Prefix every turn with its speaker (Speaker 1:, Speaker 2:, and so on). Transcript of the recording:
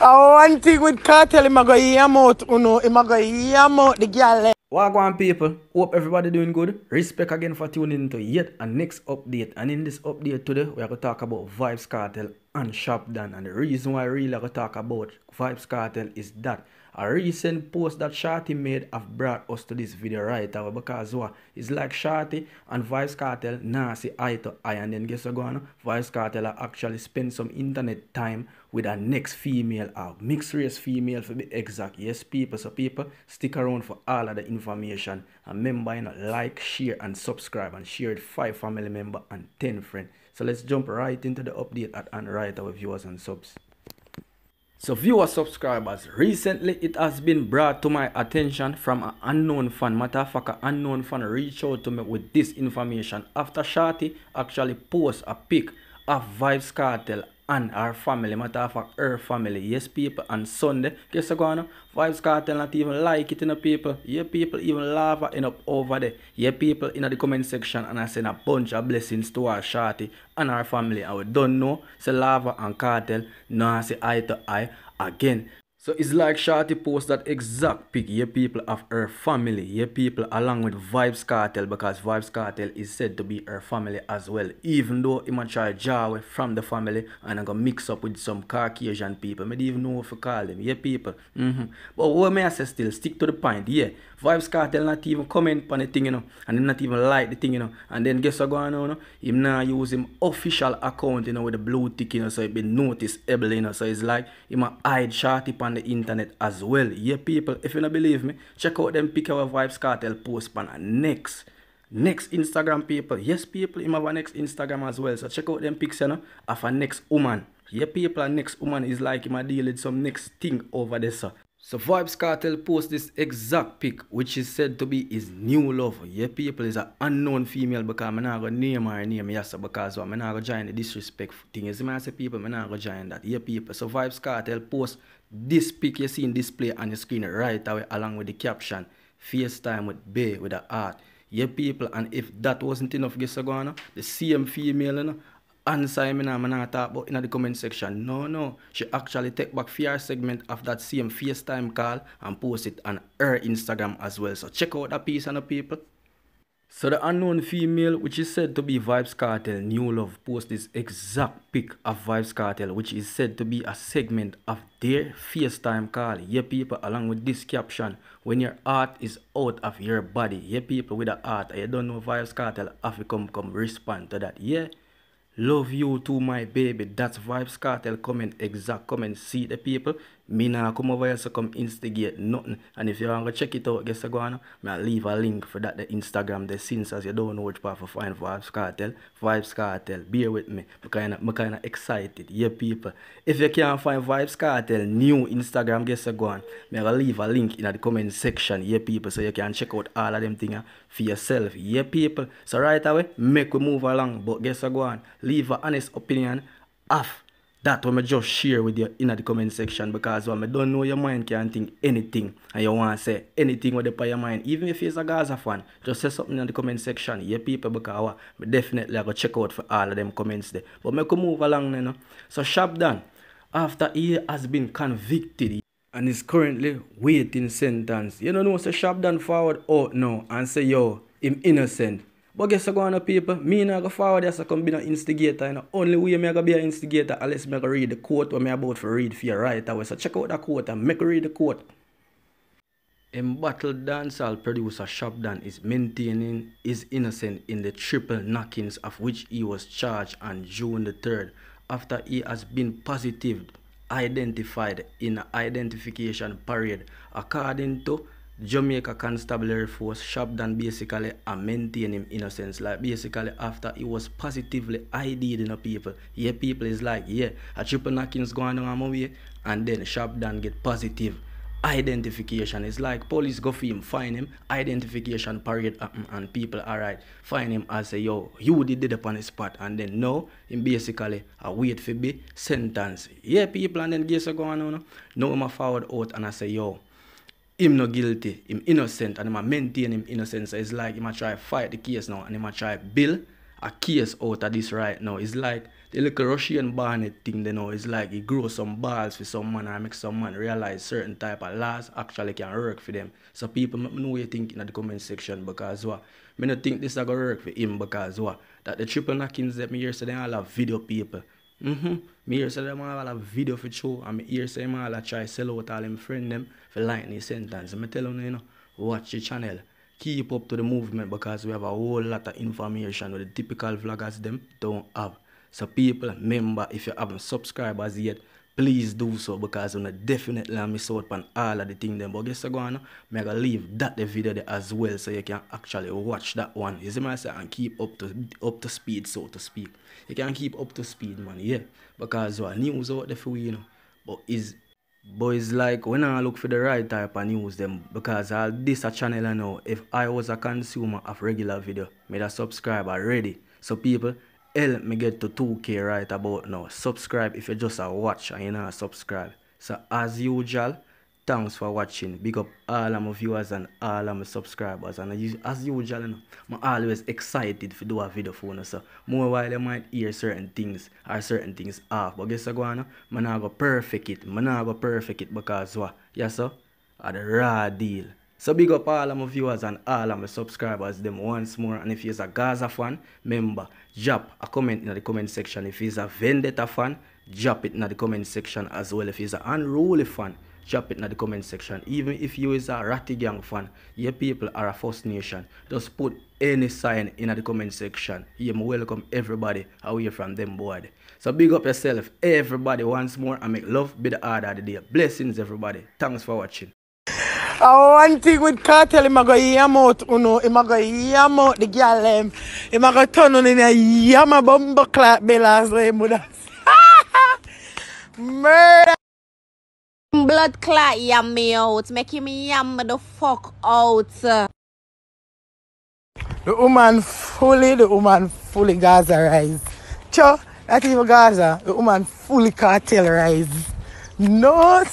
Speaker 1: one thing with cartel, I'm going to hear out, you know, I'm going to hear out the girl. Wagwan people, hope everybody doing good. Respect again for tuning in to yet a next update. And in this update today, we are going to talk about Vibes Cartel and Shop Done. And the reason why I really to talk about Vibes Cartel is that a recent post that Shati made have brought us to this video right now because what? It's like Shati and Vibes Cartel nah see eye to eye and then guess what going Vibes Cartel actually spend some internet time with a next female or mixed race female for be exact. Yes people, so people stick around for all of the information and remember you know like, share and subscribe and share it 5 family member and 10 friend. So let's jump right into the update at hand right our viewers and subs. So viewer subscribers, recently it has been brought to my attention from an unknown fan. Matter of fact, an unknown fan reached out to me with this information after Shati actually posts a pic of Vibes Cartel and our family, matter of fact, her family. Yes, people, on Sunday, guess what going on? Vibes Cartel not even like it, you know, people. Yeah, people even laugh it up over there. Yeah, people, in the comment section, and I send a bunch of blessings to our shorty and our family. I don't know, So Lava and Cartel, now I say eye to eye again. So it's like Shorty post that exact pic, your people of her family, your people along with Vibes Cartel because Vibes Cartel is said to be her family as well. Even though he might try away from the family and I'm gonna mix up with some Caucasian people. I even know if I call them, your people. Mm -hmm. But what may I say still, stick to the point, yeah. Vibes Cartel not even comment on the thing, you know, and not even like the thing, you know. And then guess what going on, you know? Him now use him official account, you know, with the blue tick, you know, so it be noticeable, you know. So it's like, he might hide Shorty pan the internet as well. Yeah, people, if you don't believe me, check out them Pick Our Vibes Cartel post on next. Next Instagram people. Yes, people, him have a next Instagram as well. So check out them pics, you know, of a next woman. Yeah, people, a next woman is like him a deal with some next thing over there, sir. So Vibes Cartel post this exact pic which is said to be his new lover. Yeah, people is an unknown female because I'm not gonna name her name, yes, because I'm not gonna join the disrespect thing. Is I say people, I'm not gonna join that. Yeah, people. So Vibes Cartel post this pic you see in display on the screen right away along with the caption FaceTime with Bay with the art. Yeah, people, and if that wasn't enough, guess what? The same female, you know, answer me now, man, I talk about in the comment section. No, no. She actually take back fear segment of that same FaceTime call and post it on her Instagram as well. So check out that piece on the people. So the unknown female, which is said to be Vibes Cartel, New Love, post this exact pic of Vibes Cartel, which is said to be a segment of their FaceTime call. Yeah, people, along with this caption, when your heart is out of your body. Yeah, people, with the heart, you don't know Vibes Cartel, have to come, come respond to that. Yeah. Love you too, my baby. That's Vibes Cartel. Comment exact. Comment see the people. Me nah come over here so come instigate nothing. And if you want to check it out, guess I go on. I leave a link for that the Instagram the since as you don't know which part for find Vibes Cartel. Vibes Cartel. Bear with me. I'm kinda I'm kinda excited. Yeah people. If you can't find Vibes Cartel new Instagram, guess I go on. Me I leave a link in the comment section, yeah people, so you can check out all of them things uh, for yourself. Yeah people. So right away, make we move along. But guess I go on. Leave an honest opinion off that what I just share with you in the comment section because when I don't know your mind can not think anything and you want to say anything with the your mind. Even if it's a Gaza fan, just say something in the comment section. Yeah, people because I definitely I go check out for all of them comments there. But I can move along you now. So Shabdan, after he has been convicted and is currently waiting sentence. You don't know, say Shabdan forward out now and say, yo, him innocent. But guess what, on people, me not go forward as I come be an instigator. You know, only way me go be an instigator unless me go read the quote what me about for read for your right away. So check out the quote and make read the quote. Embattled dancehall producer Shabdan is maintaining his innocence in the triple knockings of which he was charged on June the 3rd after he has been positive identified in identification parade according to Jamaica Constabulary Force shot down basically and maintain him innocence. Like basically after he was positively ID'd in the people. Yeah, people is like, yeah, a triple knocking's going on my way and then shop down get positive identification. It's like police go for him, find him, identification parade and people alright, find him and say, yo, you did it upon the spot and then no, him basically a wait for be sentence. Yeah people and then guess what going on? No him forward out and I say yo him not guilty, him innocent, and him a maintain him innocence. So it's like him a try fight the case now, and him a try build a case out of this right now. It's like the little Russian Barney thing they know. It's like he grow some balls for some man and make some man realize certain type of laws actually can work for them. So people know what you think in the comment section because what? Me not think this is gonna work for him because what? That the triple knockings that me hear so they all have video people. Mm-hmm. Me hear say them have a video for show, and me hear say them all try sell out all them friend them for lightning sentence. And me tell them, you know, watch the channel. Keep up to the movement because we have a whole lot of information with the typical vloggers them don't have. So people, remember, if you haven't subscribed as yet, please do so because I'm definitely miss out on all of the things them. But guess what, I'm gonna leave that the video there as well so you can actually watch that one. You see me and keep up to up to speed so to speak. You can keep up to speed man, yeah. Because what news out there for you, you know. But is but it's like when I look for the right type of news them because all this a channel I know if I was a consumer of regular video, made a subscribe already. So people help me get to 2k right about now subscribe if you just a watch and you not subscribe so as usual thanks for watching big up all of my viewers and all of my subscribers and as usual you know, i'm always excited to do a video for you know, so more while you might hear certain things or certain things off but guess what i'm not going perfect it i'm not perfect it because what yeah so at the raw deal so big up all of my viewers and all of my subscribers them once more. And if you're a Gaza fan, remember, drop a comment in the comment section. If you're a Vendetta fan, drop it in the comment section as well. If you're an Unruly fan, drop it in the comment section. Even if you is a Ratty Gang fan, your people are a First Nation. Just put any sign in the comment section. You welcome everybody away from them board. So big up yourself, everybody once more, and make love be the order of the day. Blessings, everybody. Thanks for watching. Oh, one thing with cartel, I'm going to yam out, you know. I'm going to yam out the girl, um, I'm going to turn on in a yammer bumble clap, Bella's name with Murder. Blood clot yam me out, making me yam the fuck out. The woman fully, the woman fully rise. Cho, That's even Gaza, the woman fully cartelized. No